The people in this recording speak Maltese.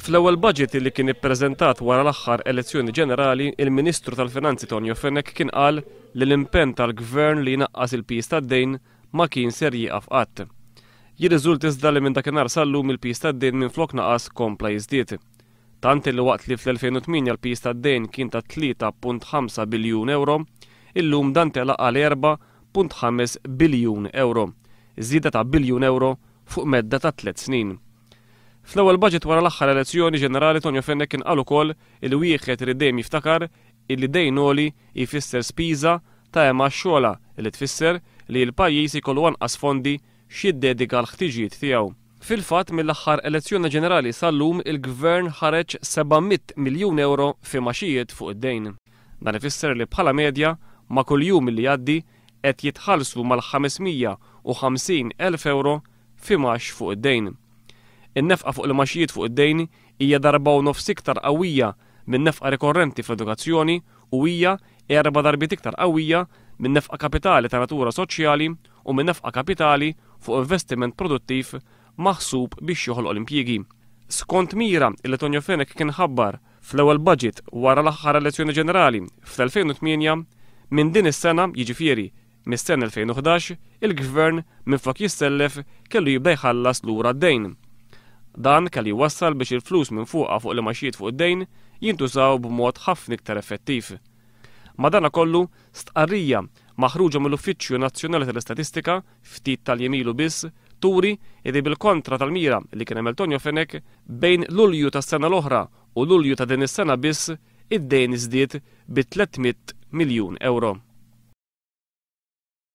Fl-ewwel budget li kien ippreżentat wara l-aħħar elezzjoni ġenerali, il-Ministru tal-Finanzi Tonio Fenek kien qal li l-impenn tal-Gvern li naqqas il-pis tad-dejn ma kien ser jieqaf qatt. Jirriżult iżda li minn dakinhar sallum il-pis tad-dejn minn flok naqas kompla jiżdiet. Tant li waqt li fl-2008 l-pis tad-dejn kien ta' 3.5 biljun euro, illum dan telaq għal 4.5 biljun euro, iżida ta' biljun euro fuq medda ta' 3 snin. Fl-ewwel budget wara l-aħħar elezzjoni ġenerali Tonjo Fennek kien qal ukoll il wieħed li dejjem jiftakar illi dejnoli jfisser spiża ta' għax xogħla li tfisser li l-pajjiż ikollu anqas fondi xi xiddedika l-ħtiġijiet tiegħu. Fil-fatt mill-aħħar elezzjoni ġenerali sal-lum il-gvern ħareġ 700 miljun euro fi maxijiet fuq id-dejn. Dan ifisser li bħala medja ma' kuljum li jgħaddi qed jitħallsu mal-550 elf euro fi max fuq id-dejn in-nefqa fuq il-maxijiet fuq id-dejn hija darba u nofs iktar qawwija min nefqa rikorrenti fl-edukazzjoni u hija erba darbiet iktar qawwija min nefqa kapitali ta' natura soċjali u min nefqa kapitali fuq investiment produttiv maħsub biex joħolq l-impjiegi. Skont mira il Tonjo Fenek kien ħabbar fl-ewwel budget wara l-aħħar elezzjoni ġenerali fl-2008 minn din is-sena jiġifieri mis-sena 2011 il-gvern minn fok jissellef kellu jibda jħallas lura d-dejn. Dan kelli wassal biex il-flus minn fuqa fuq li maxijiet fuq id-dejn jintużaw b'mod ħafna iktar effettiv. Madana kollu, stqarrija maħruġa mill-Uffiċċju Nazzjonali tal-Istatistika ftit tal-jemilu biss turi id bil-kontra tal-mira li kien hemm Tonio Fenek bejn Lulju tas-sena l-oħra u Lulju ta' din is-sena biss id-dejn iżdied bi 300 miljun euro.